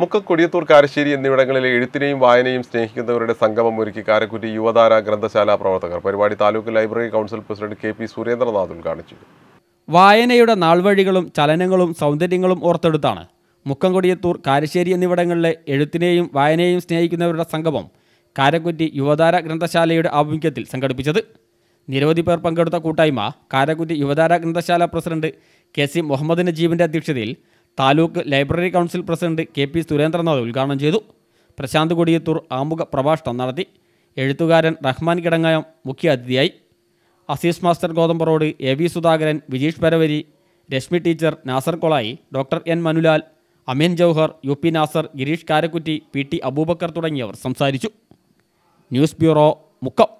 മുക്കം കൊടിയത്തൂർ കാരശ്ശേരി എന്നിവിടങ്ങളിലെ എഴുത്തിനെയും വായനയും സ്നേഹിക്കുന്നവരുടെ സംഗമം ഒരുക്കി കാരക്കുറ്റി യുവതാര ഗ്രന്ഥശാല പ്രവർത്തകർ പരിപാടി taluk library council president K P Surendranath ഉദ്ഘാടിച്ചു വായനയുടെ നാൾവഴികളും ചലനങ്ങളും സൗന്ദര്യങ്ങളും ഓർത്തെടുത്താണ് മുക്കം കൊടിയത്തൂർ കാരശ്ശേരി എന്നിവിടങ്ങളിലെ എഴുത്തിനെയും വായനയെയും സ്നേഹിക്കുന്നവരുടെ സംഗമം കാരക്കുറ്റി യുവതാര ഗ്രന്ഥശാലയുടെ ആഭിമുഖ്യത്തിൽ സംഘടിപ്പിച്ചത് നിരവധി പേർ പങ്കെടുത്ത കൂട്ടായ്മ കാരക്കുറ്റി യുവതാര ഗ്രന്ഥശാല പ്രസിഡന്റ് കെ സി മുഹമ്മദ് നജീബിന്റെ അധ്യക്ഷതയിൽ taluk library council president K P Surendranath ഉദ്ഘാടനം ചെയ്തു പ്രശാന്ത് കൊടിയത്തൂർ ആമുഖ പ്രഭാഷണം നടത്തി എഴുത്തുകാരൻ റഹ്മാൻ കിടങ്ങായം മുഖ്യാതിഥിയായി Azeez master Gothambarode A V Sudhakaran Vijeesh Paravari Rashmi teacher Nasar Kolayi doctor N Manulal Ameen Jouhar U P Nasar Gireesh Karakkutty P T Abubakkar തുടങ്ങിയവർ സംസാരിച്ചു ന്യൂസ് ബ്യൂറോ മുക്കം